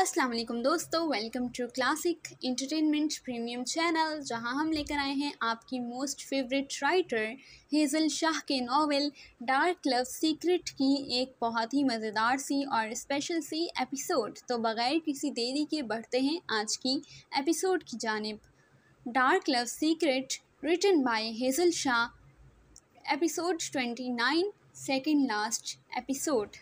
अस्सलाम वालेकुम दोस्तों welcome to classic entertainment premium channel जहां हम लेकर आए हैं आपकी most favourite writer Hazel Shah के नावल डार्क लव सीक्रेट की एक बहुत ही मज़ेदार सी और स्पेशल सी एपिसोड तो बग़ैर किसी देरी के बढ़ते हैं आज की एपिसोड की जानब dark love secret written by Hazel Shah episode twenty nine second last episode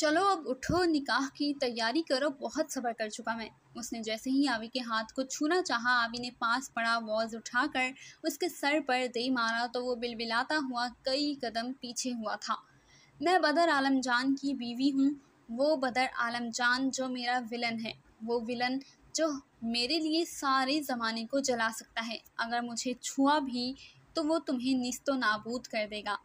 चलो अब उठो निकाह की तैयारी करो बहुत सबर कर चुका मैं उसने जैसे ही आवी के हाथ को छूना चाहा आवी ने पास पड़ा वॉज उठाकर उसके सर पर दे मारा तो वो बिलबिलाता हुआ कई कदम पीछे हुआ था मैं बदर आलम जान की बीवी हूँ वो बदर आलम जान जो मेरा विलन है वो विलन जो मेरे लिए सारे ज़माने को जला सकता है अगर मुझे छुआ भी तो वो तुम्हें नस्तो नाबूद कर देगा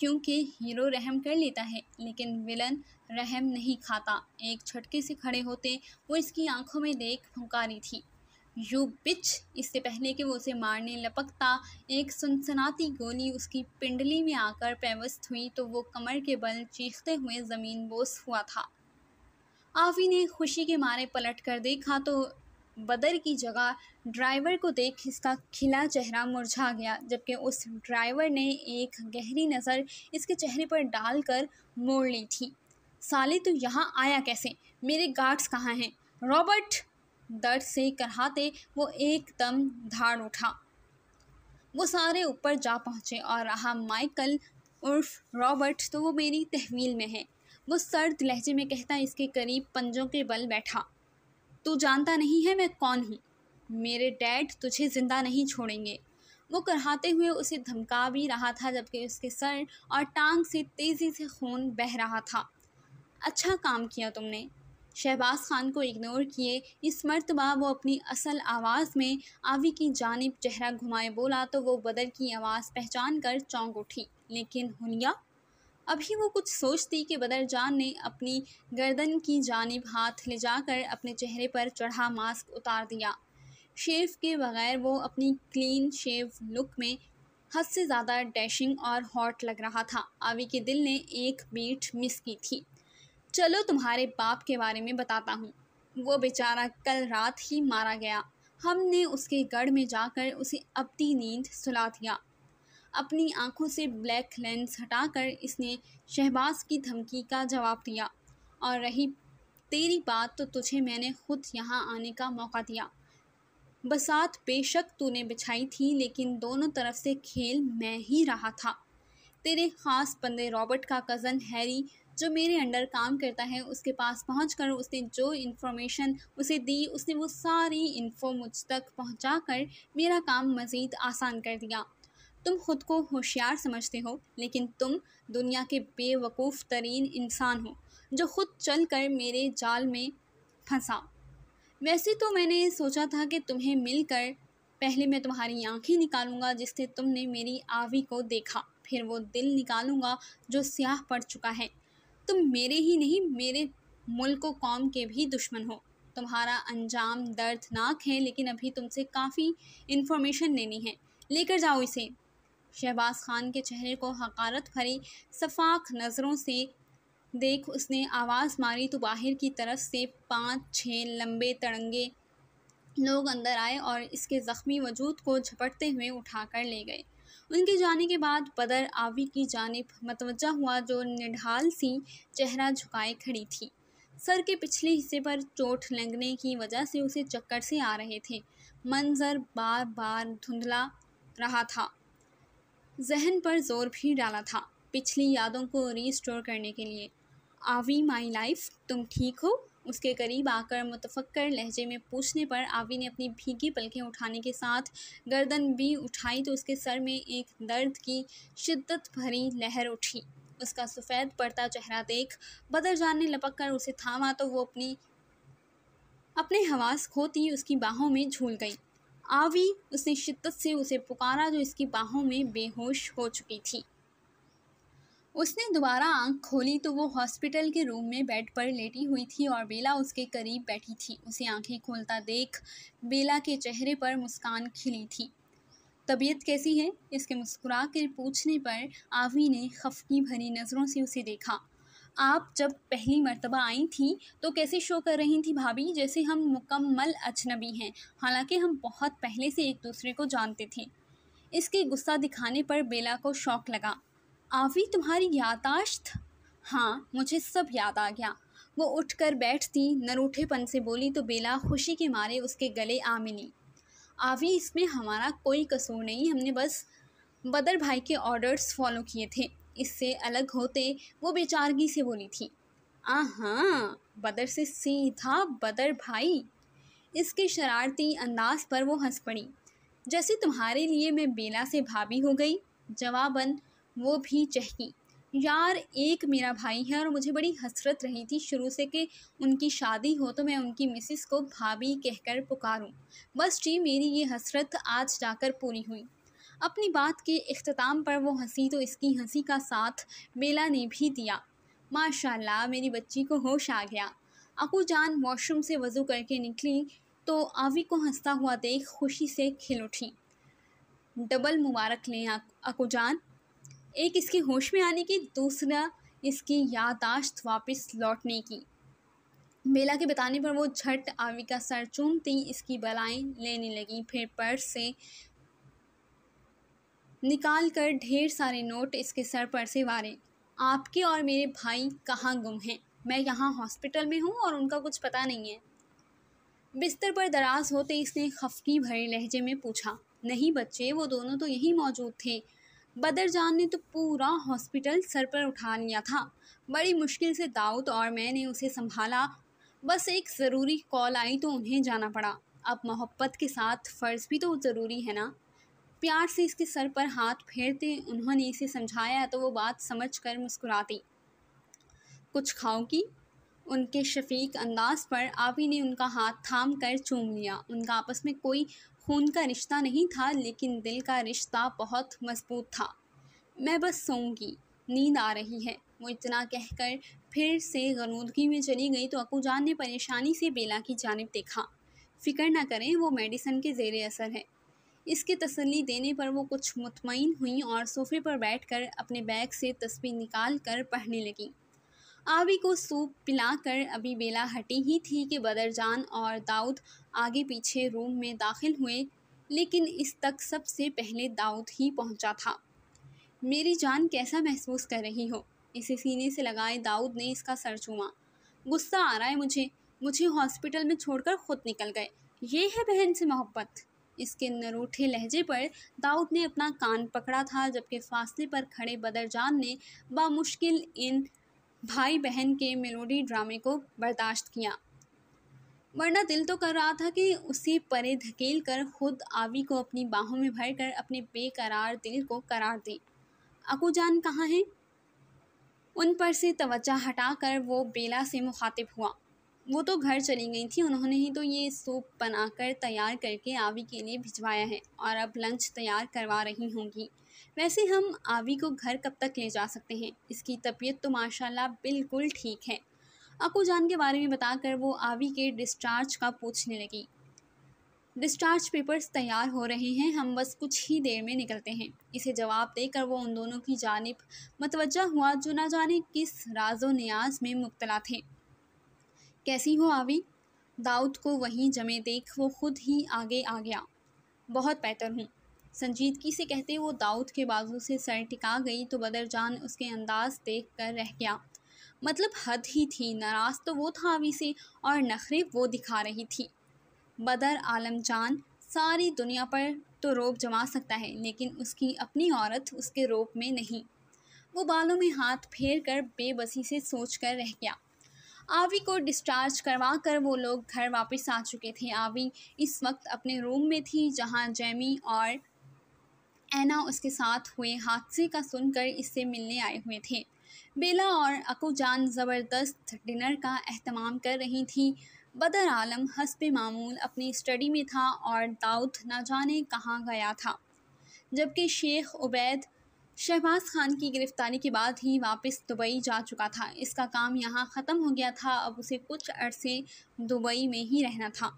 क्योंकि हीरो रहम कर लेता है लेकिन विलन रहम नहीं खाता एक झटके से खड़े होते वो इसकी आंखों में देख फुंकारी थी यू बिच इससे पहले कि वो उसे मारने लपकता एक सनसनाती गोली उसकी पिंडली में आकर पेवस्त हुई तो वो कमर के बल चीखते हुए ज़मीन बोस हुआ था आफी ने खुशी के मारे पलट कर देखा तो बदर की जगह ड्राइवर को देख इसका खिला चेहरा मुरझा गया जबकि उस ड्राइवर ने एक गहरी नज़र इसके चेहरे पर डालकर मोड़ ली थी साले तो यहाँ आया कैसे मेरे गार्ड्स कहाँ हैं रॉबर्ट दर्द से कराहते वो एकदम धाड़ उठा वो सारे ऊपर जा पहुँचे और रहा माइकल उर्फ रॉबर्ट तो वो मेरी तहवील में है वो सर्द लहजे में कहता इसके करीब पंजों के बल बैठा तू जानता नहीं है मैं कौन हूँ मेरे डैड तुझे ज़िंदा नहीं छोड़ेंगे वो करहाते हुए उसे धमका भी रहा था जबकि उसके सर और टांग से तेज़ी से खून बह रहा था अच्छा काम किया तुमने शहबाज खान को इग्नोर किए इस मरतबा वो अपनी असल आवाज़ में आवी की जानब चेहरा घुमाए बोला तो वो बदर की आवाज़ पहचान कर चौंक उठी लेकिन हुनिया अभी वो कुछ सोचती कि बदर जान ने अपनी गर्दन की जानब हाथ ले जाकर अपने चेहरे पर चढ़ा मास्क उतार दिया शेव के बगैर वो अपनी क्लीन शेव लुक में हद से ज़्यादा डैशिंग और हॉट लग रहा था आवी के दिल ने एक बीट मिस की थी चलो तुम्हारे बाप के बारे में बताता हूँ वो बेचारा कल रात ही मारा गया हमने उसके गढ़ में जाकर उसे अपनी नींद सुला दिया अपनी आंखों से ब्लैक लेंस हटाकर इसने शहबाज की धमकी का जवाब दिया और रही तेरी बात तो तुझे मैंने खुद यहाँ आने का मौका दिया बसात बेशक तूने बिछाई थी लेकिन दोनों तरफ से खेल मैं ही रहा था तेरे ख़ास बंदे रॉबर्ट का कज़न हैरी जो मेरे अंडर काम करता है उसके पास पहुँच कर उसने जो इन्फॉर्मेशन उसे दी उसने वो सारी इन्फो मुझ तक पहुँचा कर मेरा काम मज़ीद आसान कर दिया तुम खुद को होशियार समझते हो लेकिन तुम दुनिया के बेवकूफ़ तरीन इंसान हो जो खुद चल कर मेरे जाल में फंसा वैसे तो मैंने सोचा था कि तुम्हें मिलकर पहले मैं तुम्हारी आंखें निकालूंगा जिससे तुमने मेरी आवी को देखा फिर वो दिल निकालूंगा जो स्याह पड़ चुका है तुम मेरे ही नहीं मेरे मुल्क व कौम के भी दुश्मन हो तुम्हारा अंजाम दर्दनाक है लेकिन अभी तुमसे काफ़ी इन्फॉर्मेशन लेनी है लेकर जाओ इसे शहबाज खान के चेहरे को हकारत भरी शफाक नज़रों से देख उसने आवाज़ मारी तो बाहर की तरफ से पाँच छः लंबे तड़ंगे लोग अंदर आए और इसके ज़ख्मी वजूद को झपटते हुए उठाकर ले गए उनके जाने के बाद बदर आवी की जानब मतवजा हुआ जो निढाल सी चेहरा झुकाए खड़ी थी सर के पिछले हिस्से पर चोट लगने की वजह से उसे चक्कर से आ रहे थे मंजर बार बार धुंधला रहा था जहन पर जोर भी डाला था पिछली यादों को रीस्टोर करने के लिए आवी माई लाइफ तुम ठीक हो उसके करीब आकर मुतफ़क्र लहजे में पूछने पर आवी ने अपनी भीगी पलखें उठाने के साथ गर्दन भी उठाई तो उसके सर में एक दर्द की शिद्दत भरी लहर उठी उसका सफ़ेद पड़ता चेहरा देख जान ने लपक कर उसे थामा तो वो अपनी अपने हवास खोती उसकी बाहों में झूल गई आवी उसने शिद्दत से उसे पुकारा जो इसकी बाहों में बेहोश हो चुकी थी उसने दोबारा आंख खोली तो वो हॉस्पिटल के रूम में बेड पर लेटी हुई थी और बेला उसके करीब बैठी थी उसे आंखें खोलता देख बेला के चेहरे पर मुस्कान खिली थी तबीयत कैसी है इसके मुस्कुरा कर पूछने पर आवी ने खफकी भरी नज़रों से उसे देखा आप जब पहली मर्तबा आई थी तो कैसे शो कर रही थी भाभी जैसे हम मुकम्मल अजनबी हैं हालांकि हम बहुत पहले से एक दूसरे को जानते थे इसके गुस्सा दिखाने पर बेला को शौक लगा आवी तुम्हारी यादाश्त हाँ मुझे सब याद आ गया वो उठकर बैठती नरूठेपन से बोली तो बेला खुशी के मारे उसके गले आ मिली आवी इसमें हमारा कोई कसूर नहीं हमने बस बदर भाई के ऑर्डर्स फॉलो किए थे इससे अलग होते वो बेचारगी से बोली थी आ हाँ बदर से सीधा बदर भाई इसके शरारती अंदाज पर वो हंस पड़ी जैसे तुम्हारे लिए मैं बेला से भाभी हो गई जवाबन वो भी चहकी यार एक मेरा भाई है और मुझे बड़ी हसरत रही थी शुरू से कि उनकी शादी हो तो मैं उनकी मिसिस को भाभी कहकर पुकारूं। बस जी मेरी ये हसरत आज जाकर पूरी हुई अपनी बात के अख्ताम पर वो हंसी तो इसकी हंसी का साथ बेला ने भी दिया माशाल्लाह मेरी बच्ची को होश आ गया अकू जान वॉशरूम से वज़ू करके निकली तो आवी को हंसता हुआ देख खुशी से खिल उठी डबल मुबारक लें अकू जान एक इसके होश में आने की दूसरा इसकी यादाश्त वापस लौटने की बेला के बताने पर वो झट आवी का सर चूमती इसकी बलाएं लेने लगी फिर पर्स से निकाल कर ढेर सारे नोट इसके सर पर से वारे आपके और मेरे भाई कहाँ गुम हैं मैं यहाँ हॉस्पिटल में हूँ और उनका कुछ पता नहीं है बिस्तर पर दराज होते इसने खफकी भरे लहजे में पूछा नहीं बच्चे वो दोनों तो यहीं मौजूद थे बदर जान ने तो पूरा हॉस्पिटल सर पर उठा लिया था बड़ी मुश्किल से दाऊद और मैंने उसे संभाला बस एक ज़रूरी कॉल आई तो उन्हें जाना पड़ा अब मोहब्बत के साथ फ़र्ज़ भी तो ज़रूरी है ना प्यार से इसके सर पर हाथ फेरते उन्होंने इसे समझाया तो वो बात समझ कर मुस्कुराती कुछ की उनके शफीक अंदाज पर आबी ने उनका हाथ थाम कर चूम लिया उनका आपस में कोई खून का रिश्ता नहीं था लेकिन दिल का रिश्ता बहुत मजबूत था मैं बस सोंगी नींद आ रही है वो इतना कहकर फिर से गनूदगी में चली गई तो अकूजान ने परेशानी से बेला की जानब देखा फ़िक्र ना करें वो मेडिसन के जेर असर है इसके तसल्ली देने पर वो कुछ मुतमिन हुई और सोफे पर बैठकर अपने बैग से तस्वीर निकाल कर पढ़ने लगी आबी को सूप पिलाकर अभी बेला हटी ही थी कि बदरजान और दाऊद आगे पीछे रूम में दाखिल हुए लेकिन इस तक सबसे पहले दाऊद ही पहुंचा था मेरी जान कैसा महसूस कर रही हो इसे सीने से लगाए दाऊद ने इसका सर चूमा गुस्सा आ रहा है मुझे मुझे हॉस्पिटल में छोड़कर खुद निकल गए ये है बहन से मोहब्बत इसके नरूठे लहजे पर दाऊद ने अपना कान पकड़ा था जबकि फासले पर खड़े बदरजान ने बामुश्किल इन भाई बहन के मेलोडी ड्रामे को बर्दाश्त किया वरना दिल तो कर रहा था कि उसे परे धकेल कर खुद आवी को अपनी बाहों में भर कर अपने बेकरार दिल को करार दे जान कहाँ हैं उन पर से तवज्जा हटाकर वो बेला से मुखातिब हुआ वो तो घर चली गई थी उन्होंने ही तो ये सूप बनाकर तैयार करके आवी के लिए भिजवाया है और अब लंच तैयार करवा रही होंगी वैसे हम आवी को घर कब तक ले जा सकते हैं इसकी तबीयत तो माशाल्लाह बिल्कुल ठीक है अकू जान के बारे में बताकर वो आवी के डिस्चार्ज का पूछने लगी डिस्चार्ज पेपर्स तैयार हो रहे हैं हम बस कुछ ही देर में निकलते हैं इसे जवाब देकर वो उन दोनों की जानब मतवजा हुआ जो ना जाने किस राजो न्याज में मुबतला थे कैसी हो आवी दाऊद को वहीं जमे देख वो खुद ही आगे आ गया बहुत बेहतर हूँ संजीदगी से कहते वो दाऊद के बाजू से सर टिका गई तो बदर जान उसके अंदाज देख कर रह गया मतलब हद ही थी नाराज तो वो था आवी से और नखरे वो दिखा रही थी बदर आलम जान सारी दुनिया पर तो रोब जमा सकता है लेकिन उसकी अपनी औरत उसके रोब में नहीं वो बालों में हाथ फेर कर बेबसी से सोच कर रह गया आवी को डिस्चार्ज करवा कर वो लोग घर वापस आ चुके थे आवी इस वक्त अपने रूम में थी जहाँ जैमी और एना उसके साथ हुए हादसे का सुनकर इससे मिलने आए हुए थे बेला और जान ज़बरदस्त डिनर का अहतमाम कर रही थी बदर आलम हसब मामूल अपनी स्टडी में था और दाऊद ना जाने कहाँ गया था जबकि शेख उबैद शहबाज खान की गिरफ्तारी के बाद ही वापस दुबई जा चुका था इसका काम यहाँ ख़त्म हो गया था अब उसे कुछ अरसे दुबई में ही रहना था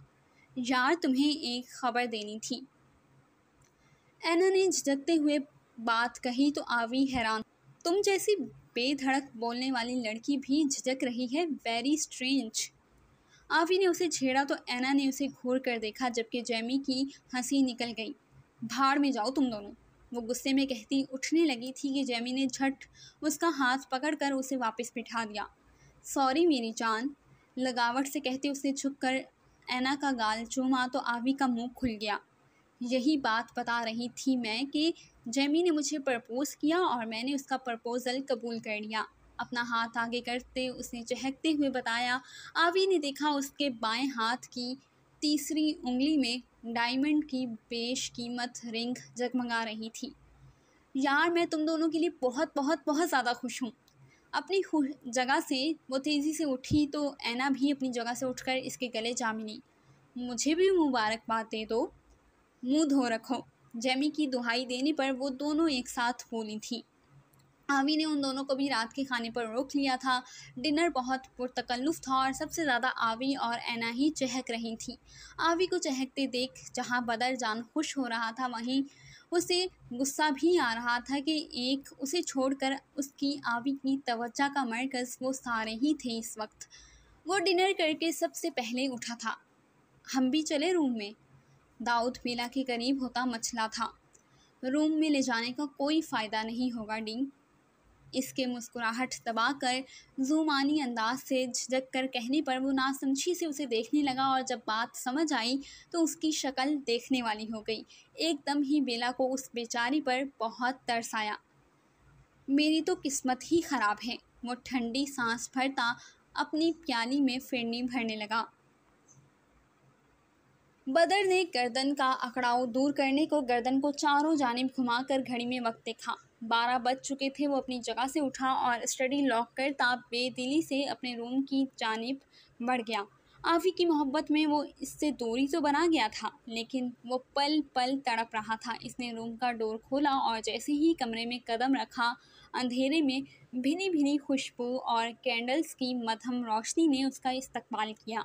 यार तुम्हें एक खबर देनी थी एना ने झिझकते हुए बात कही तो आवी हैरान तुम जैसी बेधड़क बोलने वाली लड़की भी झिझक रही है वेरी स्ट्रेंज आवी ने उसे छेड़ा तो एना ने उसे घूर कर देखा जबकि जैमी की हंसी निकल गई भाड़ में जाओ तुम दोनों वो गुस्से में कहती उठने लगी थी कि जैमी ने झट उसका हाथ पकड़कर उसे वापस बिठा दिया सॉरी मेरी जान लगावट से कहते उसने झुक कर ऐना का गाल चूमा तो आवी का मुंह खुल गया यही बात बता रही थी मैं कि जैमी ने मुझे प्रपोज़ किया और मैंने उसका प्रपोज़ल कबूल कर लिया अपना हाथ आगे करते उसने चहकते हुए बताया आवी ने देखा उसके बाएं हाथ की तीसरी उंगली में डायमंड की बेश कीमत रिंग जगमगा रही थी यार मैं तुम दोनों के लिए बहुत बहुत बहुत ज़्यादा खुश हूँ अपनी जगह से वो तेज़ी से उठी तो ऐना भी अपनी जगह से उठकर इसके गले जा मिली मुझे भी मुबारकबाद दे दो मुँह धो रखो जैमी की दुहाई देने पर वो दोनों एक साथ बोली थी आवी ने उन दोनों को भी रात के खाने पर रोक लिया था डिनर बहुत पुरतकल्लुफ़ था और सबसे ज़्यादा आवी और ऐना ही चहक रही थी आवी को चहकते देख जहाँ बदर जान खुश हो रहा था वहीं उसे गुस्सा भी आ रहा था कि एक उसे छोड़कर उसकी आवी की तवज्जा का मरकज़ वो सारे ही थे इस वक्त वो डिनर करके सबसे पहले उठा था हम भी चले रूम में दाऊद मेला के करीब होता मछला था रूम में ले जाने का कोई फ़ायदा नहीं होगा डिंग इसके मुस्कुराहट दबा कर जुमानी अंदाज से झिझक कर कहने पर वो नासमझी से उसे देखने लगा और जब बात समझ आई तो उसकी शक्ल देखने वाली हो गई एकदम ही बेला को उस बेचारी पर बहुत तरस आया मेरी तो किस्मत ही ख़राब है वो ठंडी सांस भरता अपनी प्याली में फिरनी भरने लगा बदर ने गर्दन का अकड़ाव दूर करने को गर्दन को चारों जानब घुमाकर घड़ी में वक्त देखा बारह बज चुके थे वो अपनी जगह से उठा और स्टडी लॉक कर ताप बेदिली से अपने रूम की जानब बढ़ गया आफ़ी की मोहब्बत में वो इससे दूरी तो बना गया था लेकिन वो पल पल तड़प रहा था इसने रूम का डोर खोला और जैसे ही कमरे में कदम रखा अंधेरे में भिनी भिनी खुशबू और कैंडल्स की मध्यम रोशनी ने उसका इस्तकबाल किया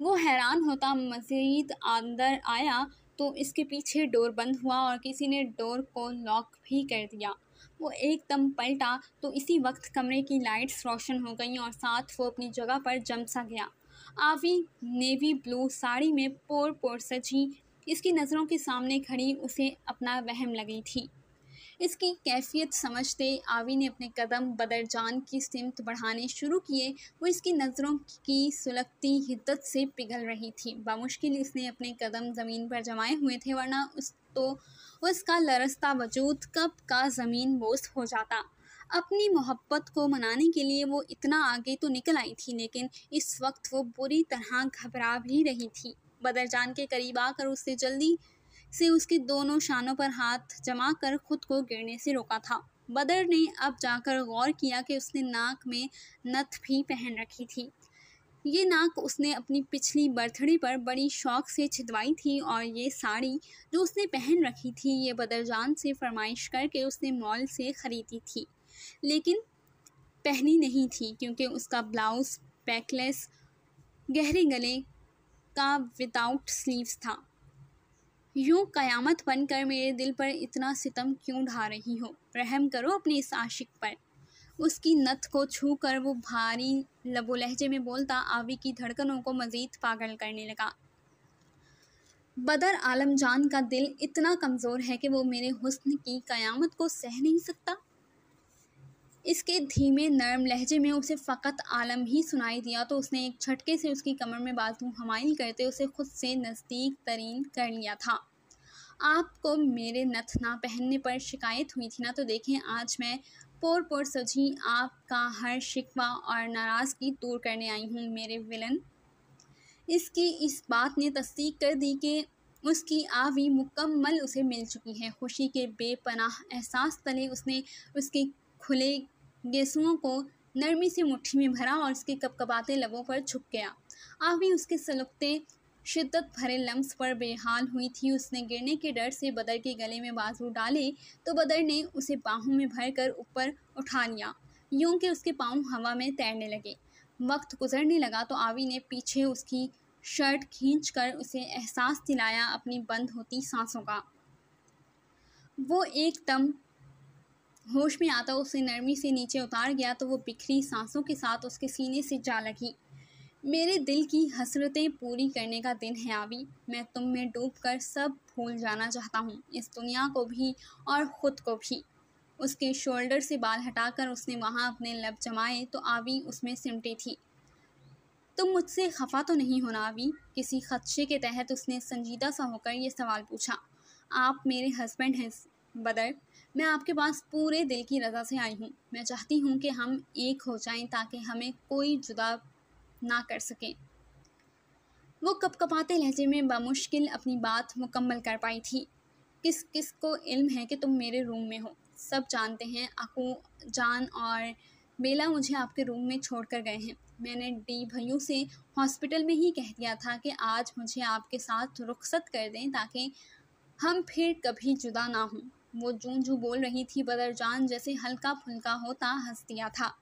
वो हैरान होता मज़ीद अंदर आया तो इसके पीछे डोर बंद हुआ और किसी ने डोर को लॉक भी कर दिया वो एकदम पलटा तो इसी वक्त कमरे की लाइट्स रोशन हो गई और साथ वो अपनी जगह पर जम सा गया आवी नेवी ब्लू साड़ी में पोर पोर सजी इसकी नज़रों के सामने खड़ी उसे अपना वहम लगी थी इसकी कैफियत समझते आवी ने अपने कदम बदरजान की सिमत बढ़ाने शुरू किए वो इसकी नज़रों की सुलगती हिद्दत से पिघल रही थी बामुश्किल इसने अपने कदम ज़मीन पर जमाए हुए थे वरना उस तो उसका लरसता वजूद कब का ज़मीन बोस्त हो जाता अपनी मोहब्बत को मनाने के लिए वो इतना आगे तो निकल आई थी लेकिन इस वक्त वो बुरी तरह घबरा भी रही थी बदरजान के करीब आकर उससे जल्दी से उसके दोनों शानों पर हाथ जमा कर खुद को गिरने से रोका था बदर ने अब जाकर गौर किया कि उसने नाक में नथ भी पहन रखी थी ये नाक उसने अपनी पिछली बर्थडे पर बड़ी शौक से छिदवाई थी और ये साड़ी जो उसने पहन रखी थी ये बदरजान से फरमाइश करके उसने मॉल से ख़रीदी थी लेकिन पहनी नहीं थी क्योंकि उसका ब्लाउज़ पैकलेस गहरे गले का विदाउट स्लीव्स था यूँ कयामत बनकर मेरे दिल पर इतना सितम क्यों ढा रही हो रहम करो अपने इस आशिक पर उसकी नत को छू कर वो भारी लबो लहजे में बोलता आवी की धड़कनों को मज़ीद पागल करने लगा बदर आलम जान का दिल इतना कमज़ोर है कि वो मेरे हुस्न की कयामत को सह नहीं सकता इसके धीमे नरम लहजे में उसे फ़कत आलम ही सुनाई दिया तो उसने एक झटके से उसकी कमर में बाजू हमाइल करते उसे खुद से नज़दीक तरीन कर लिया था आपको मेरे नथ ना पहनने पर शिकायत हुई थी ना तो देखें आज मैं पोर पोर सजी आपका हर शिकवा और नाराज़गी दूर करने आई हूँ मेरे विलन इसकी इस बात ने तस्दीक कर दी कि उसकी आवी मुकम्मल उसे मिल चुकी है खुशी के बेपनाह एहसास तले उसने उसके खुले गेसुओं को नरमी से मुट्ठी में भरा और उसके कपकपाते लबों पर छुप गया आवी उसके सलुकते शिद्दत भरे लम्स पर बेहाल हुई थी उसने गिरने के डर से बदर के गले में बाजू डाले तो बदर ने उसे बाहों में भरकर ऊपर उठा लिया यूं कि उसके पाँव हवा में तैरने लगे वक्त गुजरने लगा तो आवी ने पीछे उसकी शर्ट कर उसे एहसास दिलाया अपनी बंद होती सांसों का वो एकदम होश में आता उसे नरमी से नीचे उतार गया तो वो बिखरी सांसों के साथ उसके सीने से जा लगी मेरे दिल की हसरतें पूरी करने का दिन है आवी मैं तुम में डूब कर सब भूल जाना चाहता हूँ इस दुनिया को भी और ख़ुद को भी उसके शोल्डर से बाल हटाकर उसने वहाँ अपने लब जमाए तो आवी उसमें सिमटी थी तुम मुझसे खफा तो नहीं होना आवी किसी खदशे के तहत उसने संजीदा सा होकर यह सवाल पूछा आप मेरे हस्बैंड हैं बदर मैं आपके पास पूरे दिल की रजा से आई हूँ मैं चाहती हूँ कि हम एक हो जाएं ताकि हमें कोई जुदा ना कर सकें वो कप कपाते लहजे में बामुश्किल अपनी बात मुकम्मल कर पाई थी किस किस को इल्म है कि तुम मेरे रूम में हो सब जानते हैं अकू जान और बेला मुझे आपके रूम में छोड़ कर गए हैं मैंने डी भैयू से हॉस्पिटल में ही कह दिया था कि आज मुझे आपके साथ रुखसत कर दें ताकि हम फिर कभी जुदा ना हों वो जूं जूं बोल रही थी बदर जान जैसे हल्का फुल्का होता हंस दिया था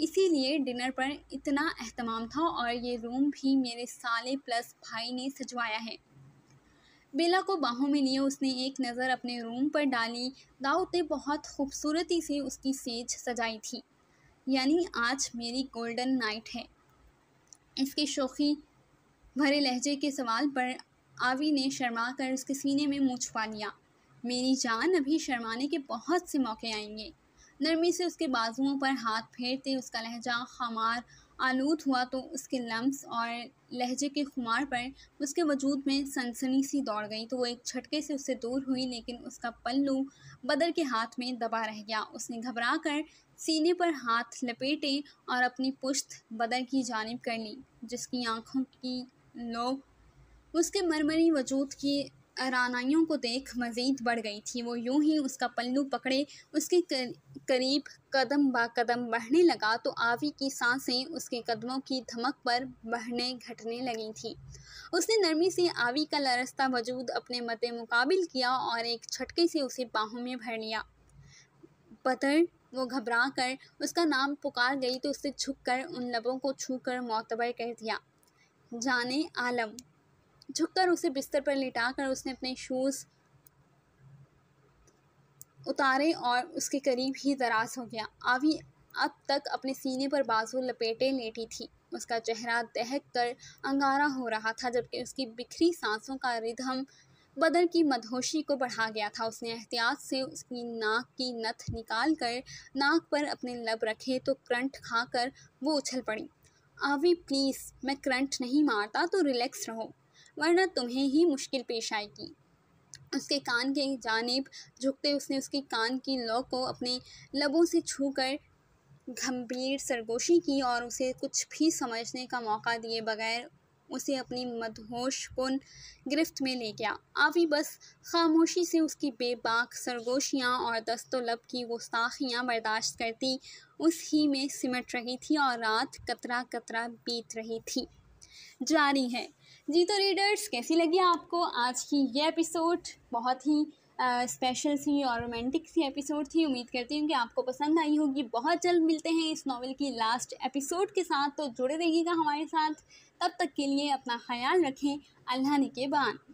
इसीलिए डिनर पर इतना अहतमाम था और ये रूम भी मेरे साले प्लस भाई ने सजवाया है बेला को बाहों में लिए उसने एक नज़र अपने रूम पर डाली दाऊद ने बहुत खूबसूरती से उसकी सेज सजाई थी यानी आज मेरी गोल्डन नाइट है इसके शोखी भरे लहजे के सवाल पर आवी ने शर्मा कर उसके सीने में मुँह छुपा लिया मेरी जान अभी शर्माने के बहुत से मौके आएंगे नरमी से उसके बाजुओं पर हाथ फेरते उसका लहजा खमार आलूद हुआ तो उसके लम्स और लहजे के खुमार पर उसके वजूद में सनसनी सी दौड़ गई तो वो एक झटके से उससे दूर हुई लेकिन उसका पल्लू बदर के हाथ में दबा रह गया उसने घबरा कर सीने पर हाथ लपेटे और अपनी पुश्त बदर की जानब कर ली जिसकी आँखों की लोग उसके मरमरी वजूद की रानाइयों को देख मज़ीद बढ़ गई थी वो यूं ही उसका पल्लू पकड़े उसके करीब कदम बा कदम बढ़ने लगा तो आवी की सांसें उसके कदमों की धमक पर बढ़ने घटने लगी थी उसने नरमी से आवी का लरसता वजूद अपने मते मुकाबिल किया और एक छटके से उसे बाहों में भर लिया पतर वो घबरा कर उसका नाम पुकार गई तो उसने झुक कर उन लबों को छू कर मोतबर कह दिया जाने आलम झुककर उसे बिस्तर पर लिटा कर उसने अपने शूज़ उतारे और उसके करीब ही दराज हो गया आवी अब तक अपने सीने पर बाजू लपेटे लेटी थी उसका चेहरा दहक कर अंगारा हो रहा था जबकि उसकी बिखरी सांसों का रिधम बदन की मदहोशी को बढ़ा गया था उसने एहतियात से उसकी नाक की नथ निकाल कर नाक पर अपने लब रखे तो करंट खाकर वो उछल पड़ी आवी प्लीज़ मैं करंट नहीं मारता तो रिलैक्स रहो वरना तुम्हें ही मुश्किल पेश आएगी उसके कान के जानब झुकते उसने उसके कान की लौ को अपने लबों से छूकर गंभीर सरगोशी की और उसे कुछ भी समझने का मौका दिए बगैर उसे अपनी मदहोशपुन गिरफ्त में ले गया आवी बस खामोशी से उसकी बेबाक सरगोशियाँ और दस्तोलब की गुस्ताखियाँ बर्दाश्त करती उस ही में सिमट रही थी और रात कतरा कतरा बीत रही थी जारी है जी तो रीडर्स कैसी लगी आपको आज की ये एपिसोड बहुत ही स्पेशल सी और रोमांटिक सी एपिसोड थी उम्मीद करती हूँ कि आपको पसंद आई होगी बहुत जल्द मिलते हैं इस नावल की लास्ट एपिसोड के साथ तो जुड़े रहिएगा हमारे साथ तब तक के लिए अपना ख्याल रखें अल्लाह ने के बान